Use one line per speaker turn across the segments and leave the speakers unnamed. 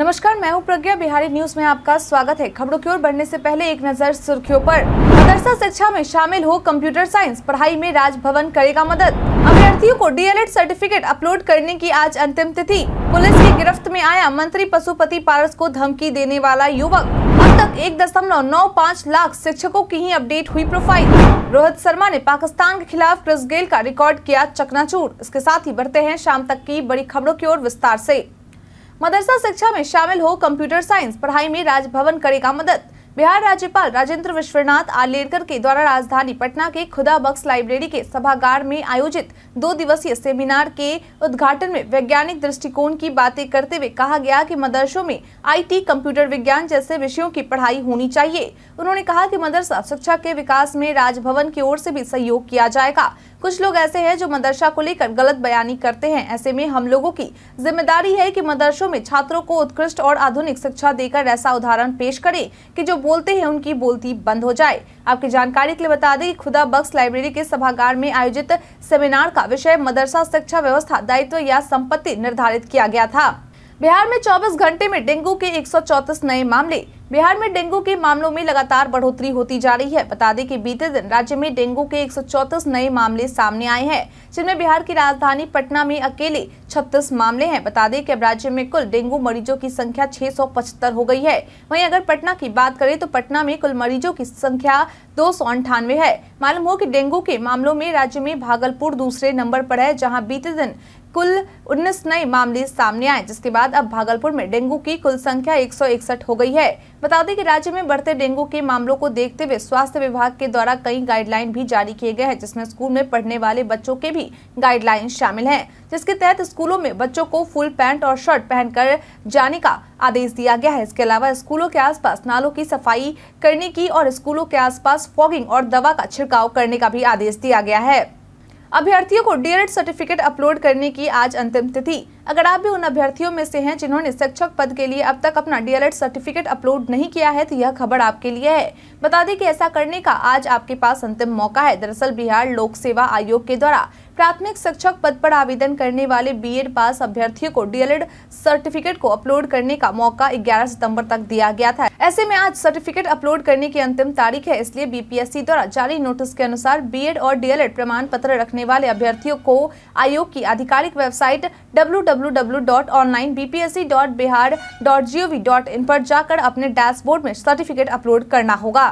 नमस्कार मैं हूं प्रज्ञा बिहारी न्यूज में आपका स्वागत है खबरों की ओर बढ़ने से पहले एक नजर सुर्खियों पर मदरसा शिक्षा में शामिल हो कंप्यूटर साइंस पढ़ाई में राजभवन करेगा मदद अभ्यर्थियों को डीएलएड सर्टिफिकेट अपलोड करने की आज अंतिम तिथि पुलिस की गिरफ्त में आया मंत्री पशुपति पारस को धमकी देने वाला युवक अब तक एक दशमलव नौ पाँच लाख शिक्षकों की ही अपडेट हुई प्रोफाइल रोहित शर्मा ने पाकिस्तान के खिलाफ क्रिस गेल का रिकॉर्ड किया चकनाचूर इसके साथ ही बढ़ते हैं शाम तक की बड़ी खबरों की ओर विस्तार ऐसी मदरसा शिक्षा में शामिल हो कंप्यूटर साइंस पढ़ाई में राजभवन करेगा मदद बिहार राज्यपाल राजेंद्र विश्वनाथ आलेरकर के द्वारा राजधानी पटना के खुदा बक्स लाइब्रेरी के सभागार में आयोजित दो दिवसीय सेमिनार के उद्घाटन में वैज्ञानिक दृष्टिकोण की बातें करते हुए कहा गया कि मदरसों में आईटी कंप्यूटर विज्ञान जैसे विषयों की पढ़ाई होनी चाहिए उन्होंने कहा कि मदरसा शिक्षा के विकास में राजभवन की ओर से भी सहयोग किया जाएगा कुछ लोग ऐसे हैं जो मदरसा को लेकर गलत बयानी करते हैं ऐसे में हम लोगों की जिम्मेदारी है कि मदरसों में छात्रों को उत्कृष्ट और आधुनिक शिक्षा देकर ऐसा उदाहरण पेश करें कि जो बोलते ही उनकी बोलती बंद हो जाए आपकी जानकारी के लिए बता दें कि खुदा बक्स लाइब्रेरी के सभागार में आयोजित सेमिनार का विषय मदरसा शिक्षा व्यवस्था दायित्व या संपत्ति निर्धारित किया गया था बिहार में 24 घंटे में डेंगू के एक नए मामले बिहार में डेंगू के मामलों में लगातार बढ़ोतरी होती जा रही है बता दें कि बीते दिन राज्य में डेंगू के एक नए मामले सामने आए हैं जिनमें बिहार की राजधानी पटना में अकेले 36 मामले हैं बता दें कि अब राज्य में कुल डेंगू मरीजों की संख्या 675 हो गई है वहीं अगर पटना की बात करें तो पटना में कुल मरीजों की संख्या दो है मालूम हो की डेंगू के मामलों में राज्य में भागलपुर दूसरे नंबर पर है जहाँ बीते दिन कुल 19 नए मामले सामने आए जिसके बाद अब भागलपुर में डेंगू की कुल संख्या एक हो गई है बता दें कि राज्य में बढ़ते डेंगू के मामलों को देखते हुए स्वास्थ्य विभाग के द्वारा कई गाइडलाइन भी जारी किए गए हैं जिसमें स्कूल में पढ़ने वाले बच्चों के भी गाइडलाइन शामिल हैं जिसके तहत स्कूलों में बच्चों को फुल पैंट और शर्ट पहनकर जाने का आदेश दिया गया है इसके अलावा स्कूलों के आसपास नालों की सफाई करने की और स्कूलों के आसपास फॉगिंग और दवा का छिड़काव करने का भी आदेश दिया गया है अभ्यर्थियों को डीएलएड सर्टिफिकेट अपलोड करने की आज अंतिम तिथि अगर आप भी उन अभ्यर्थियों में से हैं जिन्होंने शिक्षक पद के लिए अब तक अपना डीएलएड सर्टिफिकेट अपलोड नहीं किया है तो यह खबर आपके लिए है बता दें कि ऐसा करने का आज आपके पास अंतिम मौका है दरअसल बिहार लोक सेवा आयोग के द्वारा प्राथमिक शिक्षक पद पर आवेदन करने वाले बीएड पास अभ्यर्थियों को डीएलएड सर्टिफिकेट को अपलोड करने का मौका 11 सितंबर तक दिया गया था ऐसे में आज सर्टिफिकेट अपलोड करने की अंतिम तारीख है इसलिए बीपीएससी द्वारा जारी नोटिस के अनुसार बीएड और डीएलएड प्रमाण पत्र रखने वाले अभ्यर्थियों को आयोग की आधिकारिक वेबसाइट डब्ल्यू www.online.bpsc.bihar.gov.in पर जाकर अपने डैशबोर्ड में सर्टिफिकेट अपलोड करना होगा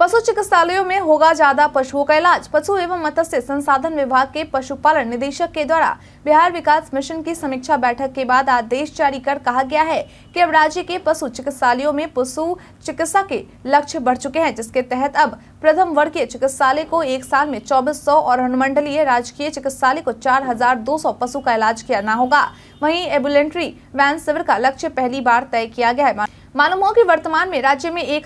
पशु चिकित्सालयों में होगा ज्यादा पशुओं का इलाज पशु एवं मत्स्य संसाधन विभाग के पशुपालन निदेशक के द्वारा बिहार विकास मिशन की समीक्षा बैठक के बाद आदेश जारी कर कहा गया है कि अब राज्य के पशु चिकित्सालयों में पशु चिकित्सा के लक्ष्य बढ़ चुके हैं जिसके तहत अब प्रथम वर्गीय चिकित्सालय को एक साल में चौबीस और अनुमंडलीय राजकीय चिकित्सालय को चार पशु का इलाज करना होगा वही एम्बुलेंट्री वैन शिविर का लक्ष्य पहली बार तय किया गया है मालूम हो कि वर्तमान में राज्य में एक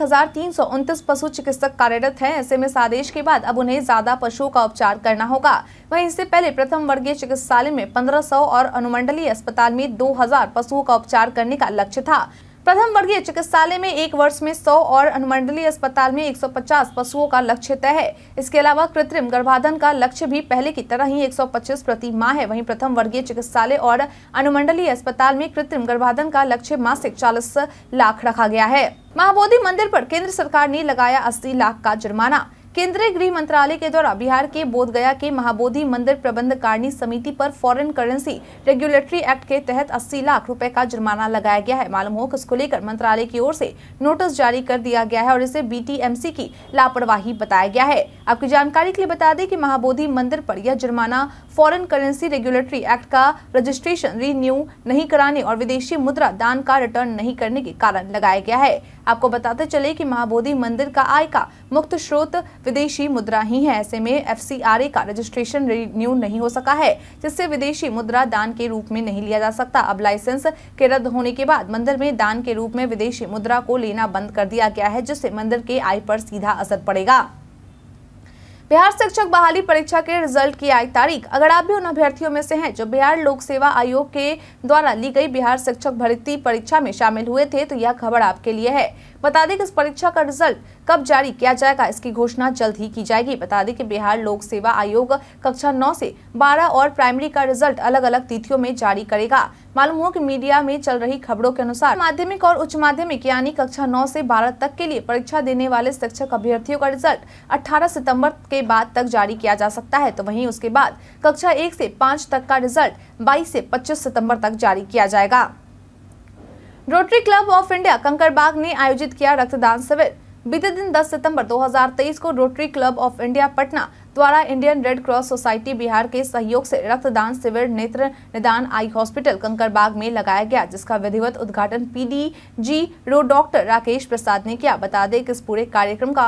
पशु चिकित्सक कार्यरत हैं ऐसे में आदेश के बाद अब उन्हें ज्यादा पशुओं का उपचार करना होगा वहीं इससे पहले प्रथम वर्गीय चिकित्सालय में 1500 और अनुमंडलीय अस्पताल में 2000 पशुओं का उपचार करने का लक्ष्य था प्रथम वर्गीय चिकित्सालय में एक वर्ष में 100 और अनुमंडलीय अस्पताल में 150 पशुओं का लक्ष्य तय है इसके अलावा कृत्रिम गर्भाधन का लक्ष्य भी पहले की तरह ही 125 प्रति माह है वहीं प्रथम वर्गीय चिकित्सालय और अनुमंडलीय अस्पताल में कृत्रिम गर्भाधन का लक्ष्य मासिक 40 लाख रखा गया है महाबोधि मंदिर पर केंद्र सरकार ने लगाया अस्सी लाख का जुर्माना केंद्रीय गृह मंत्रालय के द्वारा बिहार के बोधगया के महाबोधि मंदिर प्रबंध कारिणी समिति पर फॉरेन करेंसी रेगुलेटरी एक्ट के तहत 80 लाख रुपए का जुर्माना लगाया गया है मालूम हो इसको लेकर मंत्रालय की ओर से नोटिस जारी कर दिया गया है और इसे बीटीएमसी की लापरवाही बताया गया है आपकी जानकारी के लिए बता दें की महाबोधि मंदिर पर यह जुर्माना फॉरन करेंसी रेगुलेटरी एक्ट का रजिस्ट्रेशन रिन्यू नहीं कराने और विदेशी मुद्रा दान का रिटर्न नहीं करने के कारण लगाया गया है आपको बताते चले की महाबोधि मंदिर का आय का मुक्त स्रोत विदेशी मुद्रा ही है ऐसे में एफ का रजिस्ट्रेशन रिन्यू नहीं हो सका है जिससे विदेशी मुद्रा दान के रूप में नहीं लिया जा सकता अब लाइसेंस के रद्द होने के बाद मंदिर में दान के रूप में विदेशी मुद्रा को लेना बंद कर दिया गया है जिससे मंदिर के आय पर सीधा असर पड़ेगा बिहार शिक्षक बहाली परीक्षा के रिजल्ट की आई तारीख अगर आप भी उन अभ्यर्थियों में से हैं जो बिहार लोक सेवा आयोग के द्वारा ली गई बिहार शिक्षक भर्ती परीक्षा में शामिल हुए थे तो यह खबर आपके लिए है बता दें कि इस परीक्षा का रिजल्ट कब जारी किया जाएगा इसकी घोषणा जल्द ही की जाएगी बता दें कि बिहार लोक सेवा आयोग कक्षा नौ से बारह और प्राइमरी का रिजल्ट अलग अलग तिथियों में जारी करेगा मालूम हो कि मीडिया में चल रही खबरों के अनुसार माध्यमिक और उच्च माध्यमिक यानी कक्षा नौ से बारह तक के लिए परीक्षा देने वाले शिक्षक अभ्यर्थियों का रिजल्ट अठारह सितम्बर के बाद तक जारी किया जा सकता है तो वही उसके बाद कक्षा एक ऐसी पाँच तक का रिजल्ट बाईस ऐसी पच्चीस सितम्बर तक जारी किया जाएगा rotary club of India Kankarbagh ने आयोजित किया रक्तदान शिविर बीते दिन 10 सितंबर 2023 को rotary club of India Patna द्वारा Indian red cross society Bihar के सहयोग से रक्तदान शिविर नेत्र निदान आई हॉस्पिटल कंकरबाग में लगाया गया जिसका विधिवत उद्घाटन पीडीजी रो डॉक्टर राकेश प्रसाद ने किया बता दें कि इस पूरे कार्यक्रम का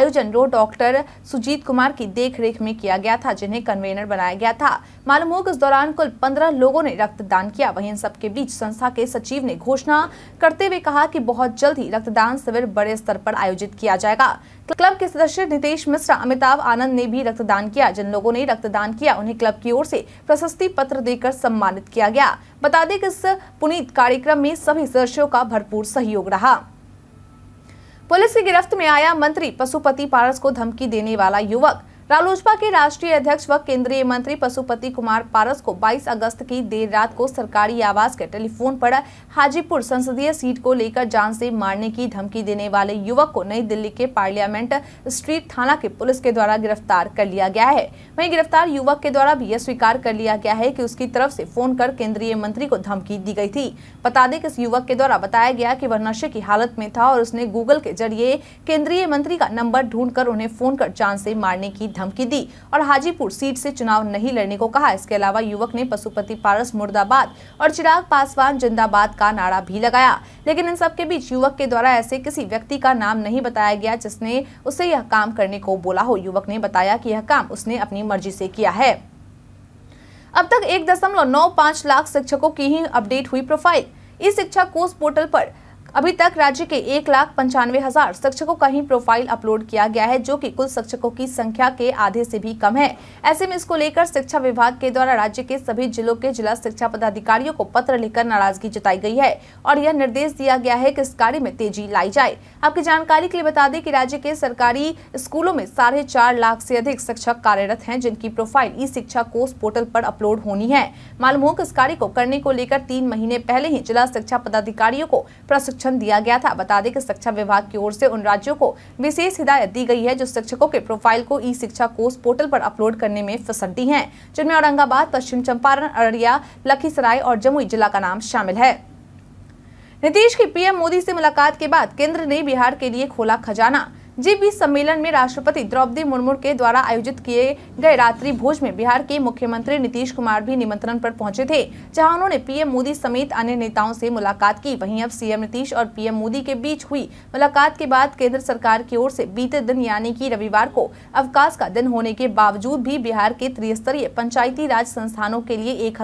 आयोजन रो डॉक्टर सुजीत कुमार की देखरेख में किया गया था जिन्हें कन्वेनर बनाया गया था मालूम हो कि इस दौरान कुल पंद्रह लोगों ने रक्तदान किया वही इन सबके बीच संस्था के सचिव ने घोषणा करते हुए कहा की बहुत जल्द ही रक्तदान शिविर बड़े स्तर पर आयोजित किया जाएगा क्लब के सदस्य नितेश मिश्रा अमिताभ आनंद ने भी रक्तदान किया जिन लोगों ने रक्तदान किया उन्हें क्लब की ओर से प्रशस्ति पत्र देकर सम्मानित किया गया बता दें कि इस पुनीत कार्यक्रम में सभी सदस्यों का भरपूर सहयोग रहा पुलिस की गिरफ्त में आया मंत्री पशुपति पारस को धमकी देने वाला युवक रालोसपा के राष्ट्रीय अध्यक्ष व केंद्रीय मंत्री पशुपति कुमार पारस को 22 अगस्त की देर रात को सरकारी आवास के टेलीफोन पर हाजीपुर संसदीय सीट को लेकर जान से मारने की धमकी देने वाले युवक को नई दिल्ली के पार्लियामेंट स्ट्रीट थाना के पुलिस के द्वारा गिरफ्तार कर लिया गया है वही गिरफ्तार युवक के द्वारा भी यह स्वीकार कर लिया गया है की उसकी तरफ ऐसी फोन कर केंद्रीय मंत्री को धमकी दी गयी थी बता दें कि इस युवक के द्वारा बताया गया की वह नशे की हालत में था और उसने गूगल के जरिए केंद्रीय मंत्री का नंबर ढूंढ उन्हें फोन कर जान ऐसी मारने की धमकी दी और हाजीपुर सीट से चुनाव नहीं लड़ने को कहा इसके अलावा युवक ने पशुपति पारस मुर्दाबाद और चिराग पासवान जिंदाबाद का नारा भी लगाया लेकिन इन सबके बीच युवक के द्वारा ऐसे किसी व्यक्ति का नाम नहीं बताया गया जिसने उसे यह काम करने को बोला हो युवक ने बताया की यह काम उसने अपनी मर्जी से किया है अब तक एक दशमलव नौ पाँच लाख शिक्षकों की ही अपडेट हुई प्रोफाइल इस शिक्षा कोर्स पोर्टल पर अभी तक राज्य के एक लाख पंचानवे हजार शिक्षकों का ही प्रोफाइल अपलोड किया गया है जो कि कुल शिक्षकों की संख्या के आधे से भी कम है ऐसे में इसको लेकर शिक्षा विभाग के द्वारा राज्य के सभी जिलों के जिला शिक्षा पदाधिकारियों को पत्र लिखकर नाराजगी जताई गई है और यह निर्देश दिया गया है की इस कार्य में तेजी लाई जाए आपकी जानकारी के लिए बता दें की राज्य के सरकारी स्कूलों में साढ़े लाख ऐसी अधिक शिक्षक कार्यरत है जिनकी प्रोफाइल ई शिक्षा कोर्स पोर्टल आरोप अपलोड होनी है मालूम हो इस कार्य को करने को लेकर तीन महीने पहले ही जिला शिक्षा पदाधिकारियों को प्रशिक्षण प्रशिक्षण दिया गया था बता दें कि शिक्षा विभाग की ओर से उन राज्यों को विशेष हिदायत दी गई है जो शिक्षकों के प्रोफाइल को ई शिक्षा कोर्स पोर्टल पर अपलोड करने में फिसड्डी है जिनमें औरंगाबाद पश्चिम चंपारण अररिया लखीसराय और जमुई जिला का नाम शामिल है नीतीश की पीएम मोदी से मुलाकात के बाद केंद्र ने बिहार के लिए खोला खजाना जी बीस सम्मेलन में राष्ट्रपति द्रौपदी मुर्मू के द्वारा आयोजित किए गए रात्रि भोज में बिहार के मुख्यमंत्री नीतीश कुमार भी निमंत्रण पर पहुंचे थे जहां उन्होंने पीएम मोदी समेत अन्य नेताओं से मुलाकात की वहीं अब सीएम नीतीश और पीएम मोदी के बीच हुई मुलाकात के बाद केंद्र सरकार की ओर से बीते दिन यानी की रविवार को अवकाश का दिन होने के बावजूद भी बिहार के त्रिस्तरीय पंचायती राज संस्थानों के लिए एक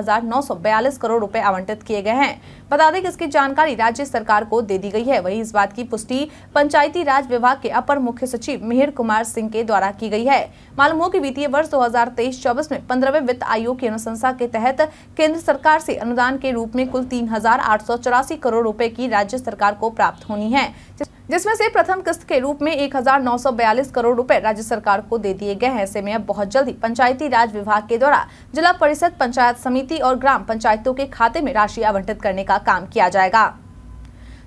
करोड़ रूपए आवंटित किए गए हैं बता दें इसकी जानकारी राज्य सरकार को दे दी गयी है वही इस बात की पुष्टि पंचायती राज विभाग के अपर मुख्य सचिव मिहिर कुमार सिंह के द्वारा की गई है मालूम हो कि वित्तीय वर्ष 2023-24 में पंद्रहवे वित्त आयोग की अनुशंसा के तहत केंद्र सरकार से अनुदान के रूप में कुल तीन करोड़ रूपए की राज्य सरकार को प्राप्त होनी है जिसमें से प्रथम किस्त के रूप में 1942 करोड़ रुपए राज्य सरकार को दे दिए गए हैं ऐसे में अब बहुत जल्दी पंचायती राज विभाग के द्वारा जिला परिषद पंचायत समिति और ग्राम पंचायतों के खाते में राशि आवंटित करने का काम किया जाएगा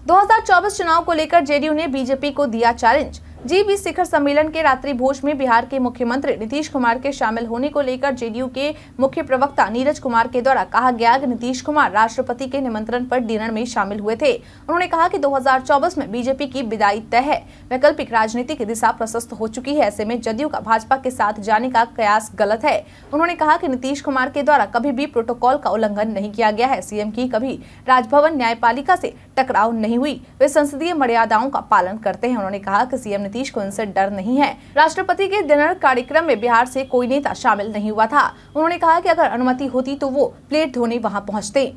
2024 चुनाव को लेकर जेडीयू ने बीजेपी को दिया चैलेंज जी बीस शिखर सम्मेलन के रात्रि भोज में बिहार के मुख्यमंत्री नीतीश कुमार के शामिल होने को लेकर जेडीयू के मुख्य प्रवक्ता नीरज कुमार के द्वारा कहा गया कि नीतीश कुमार राष्ट्रपति के निमंत्रण पर डिनर में शामिल हुए थे उन्होंने कहा कि 2024 में बीजेपी की विदाई तय है वैकल्पिक राजनीति की दिशा प्रशस्त हो चुकी है ऐसे में जदयू का भाजपा के साथ जाने का कयास गलत है उन्होंने कहा की नीतीश कुमार के द्वारा कभी भी प्रोटोकॉल का उल्लंघन नहीं किया गया है सीएम की कभी राजभवन न्यायपालिका ऐसी टकराव नहीं हुई वे संसदीय मर्यादाओं का पालन करते हैं उन्होंने कहा की सीएम नीतीश को इनसे डर नहीं है राष्ट्रपति के डिनर कार्यक्रम में बिहार से कोई नेता शामिल नहीं हुआ था उन्होंने कहा की अगर अनुमति होती तो वो प्लेट धोने वहाँ पहुँचते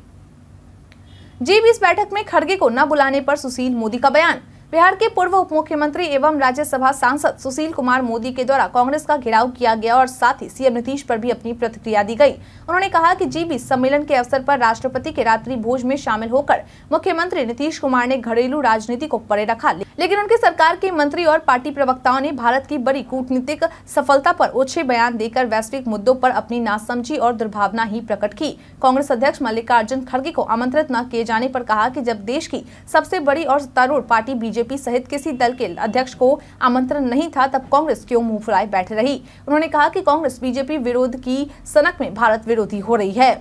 जी बीस बैठक में खड़गे को न बुलाने पर सुशील मोदी का बयान बिहार के पूर्व उप मुख्यमंत्री एवं राज्यसभा सांसद सुशील कुमार मोदी के द्वारा कांग्रेस का घेराव किया गया और साथ ही सीएम नीतीश पर भी अपनी प्रतिक्रिया दी गई उन्होंने कहा कि जी सम्मेलन के अवसर पर राष्ट्रपति के रात्रि भोज में शामिल होकर मुख्यमंत्री नीतीश कुमार ने घरेलू राजनीति को परे रखा लेकिन उनके सरकार के मंत्री और पार्टी प्रवक्ताओं ने भारत की बड़ी कूटनीतिक सफलता पर ओछे बयान देकर वैश्विक मुद्दों पर अपनी नासमझी और दुर्भावना ही प्रकट की कांग्रेस अध्यक्ष मल्लिकार्जुन खड़गे को आमंत्रित न किए जाने पर कहा कि जब देश की सबसे बड़ी और सत्तारूढ़ पार्टी बीजेपी सहित किसी दल के अध्यक्ष को आमंत्रण नहीं था तब कांग्रेस क्यों मुंह फुलाए बैठ रही उन्होंने कहा की कांग्रेस बीजेपी विरोध की सनक में भारत विरोधी हो रही है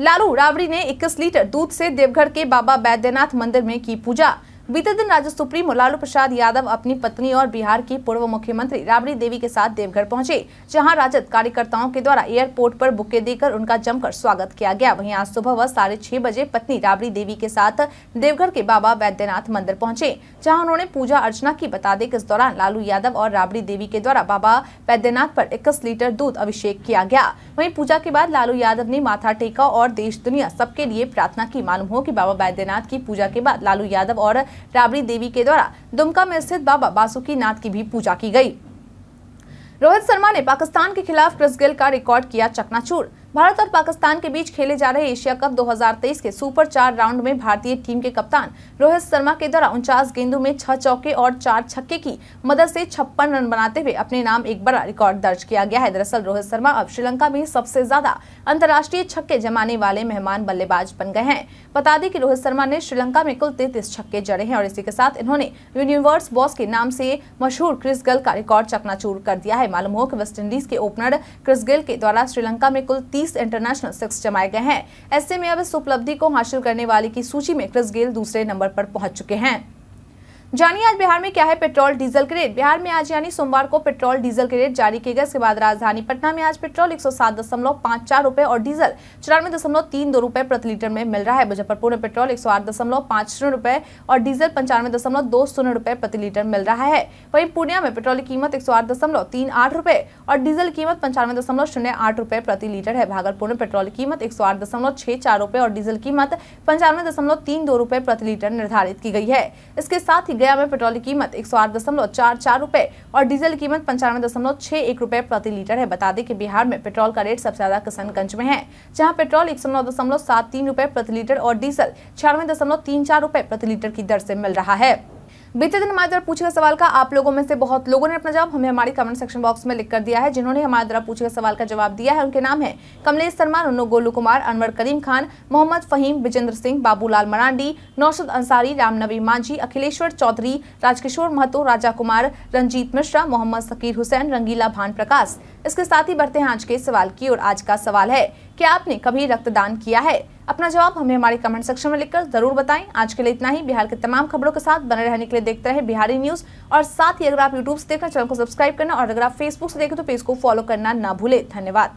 लालू रावड़ी ने 21 लीटर दूध से देवघर के बाबा बैद्यनाथ मंदिर में की पूजा बीते दिन राज्य सुप्रीमो लालू प्रसाद यादव अपनी पत्नी और बिहार की पूर्व मुख्यमंत्री राबड़ी देवी के साथ देवघर पहुंचे जहां राजद कार्यकर्ताओं के द्वारा एयरपोर्ट पर बुके देकर उनका जमकर स्वागत किया गया वहीं आज सुबह वह साढ़े छह बजे पत्नी राबड़ी देवी के साथ देवघर के बाबा वैद्यनाथ मंदिर पहुंचे जहाँ उन्होंने पूजा अर्चना की बता दे इस दौरान लालू यादव और राबड़ी देवी के द्वारा बाबा वैद्यनाथ आरोप इक्कीस लीटर दूध अभिषेक किया गया वही पूजा के बाद लालू यादव ने माथा टेका और देश दुनिया सबके लिए प्रार्थना की मालूम हो की बाबा वैद्यनाथ की पूजा के बाद लालू यादव और राबड़ी देवी के द्वारा दुमका में स्थित बाबा बासुकी नाथ की भी पूजा की गई रोहित शर्मा ने पाकिस्तान के खिलाफ क्रिस गिल का रिकॉर्ड किया चकनाचूर भारत और पाकिस्तान के बीच खेले जा रहे एशिया कप 2023 के सुपर चार राउंड में भारतीय टीम के कप्तान रोहित शर्मा के द्वारा उनचास गेंदों में छह चौके और चार छक्के की मदद से छप्पन रन बनाते हुए अपने नाम एक बड़ा रिकॉर्ड दर्ज किया गया है दरअसल रोहित शर्मा अब श्रीलंका में सबसे ज्यादा अंतर्राष्ट्रीय छक्के जमाने वाले मेहमान बल्लेबाज बन गए हैं बता दें की रोहित शर्मा ने श्रीलंका में कुल तैतीस छक्के जड़े हैं और इसी के साथ इन्होंने यूनिवर्स बॉस के नाम से मशहूर क्रिस गेल का रिकॉर्ड चकनाचूर कर दिया है मालूम हो कि वेस्टइंडीज के ओपनर क्रिस गिल के द्वारा श्रीलंका में कुल तीन 20 इंटरनेशनल सिक्स जमाए गए हैं ऐसे में अब इस उपलब्धि को हासिल करने वाले की सूची में क्रिस गेल दूसरे नंबर पर पहुंच चुके हैं जानिए आज बिहार में क्या है पेट्रोल डीजल के रेट बिहार में आज यानी सोमवार को पेट्रोल डीजल के रेट जारी किए गए इसके बाद राजधानी पटना में आज पेट्रोल एक सौ सात दशमलव चार और डीजल चौरानवे दशमलव तीन दो रुपए प्रति लीटर में मिल रहा है मुजफ्फरपुर में पेट्रोल एक सौ आठ दशमलव शून्य और डीजल पंचानवे दशमलव दो शून्य रुपए प्रति लीटर मिल रहा है वहीं पूर्णिया में पेट्रोल की कीमत एक सौ आठ दशमलव तीन आठ और डीजल कीमत पंचानवे दशमलव शून्य आठ रूपए प्रति लीटर है भागलपुर में पेट्रोल की कीमत एक सौ आठ दशमलव चार और डीजल कीमत पंचानवे दशमलव तीन दो रूपए प्रति लीटर निर्धारित की गई है इसके साथ ही गया में पेट्रोल की कीमत एक रुपए और डीजल की कीमत पंचानवे दशमलव छह एक रुपए प्रति लीटर है बता दें कि बिहार में पेट्रोल का रेट सबसे ज्यादा किशनगंज में है जहां पेट्रोल एक रुपए प्रति लीटर और डीजल छियानवे दशमलव तीन चार रुपए प्रति लीटर की दर से मिल रहा है बीते दिन हमारे द्वारा पूछे गए सवाल का आप लोगों में से बहुत लोगों ने अपना जवाब हमें हमारी कमेंट सेक्शन बॉक्स में लिख कर दिया है जिन्होंने हमारे द्वारा पूछे गए सवाल का जवाब दिया है उनके नाम है कमलेश शर्मा उन्नो गोलू कुमार अनवर करीम खान मोहम्मद फहीम विजेंद्र सिंह बाबूलाल मरांडी नौशद अंसारी रामनबी मांझी अखिलेश्वर चौधरी राजकिशोर महतो राजा कुमार रंजीत मिश्रा मोहम्मद सकीर हुसैन रंगीला भान प्रकाश इसके साथ ही बढ़ते हैं आज के सवाल की और आज का सवाल है क्या आपने कभी रक्तदान किया है अपना जवाब हमें हमारे कमेंट सेक्शन में लिखकर जरूर बताएं आज के लिए इतना ही बिहार के तमाम खबरों के साथ बने रहने के लिए देखते रहे बिहारी न्यूज और साथ ही अगर आप यूट्यूब से देखना चैनल को सब्सक्राइब करना और अगर आप फेसबुक से देखें तो पेज को फॉलो करना ना भूले धन्यवाद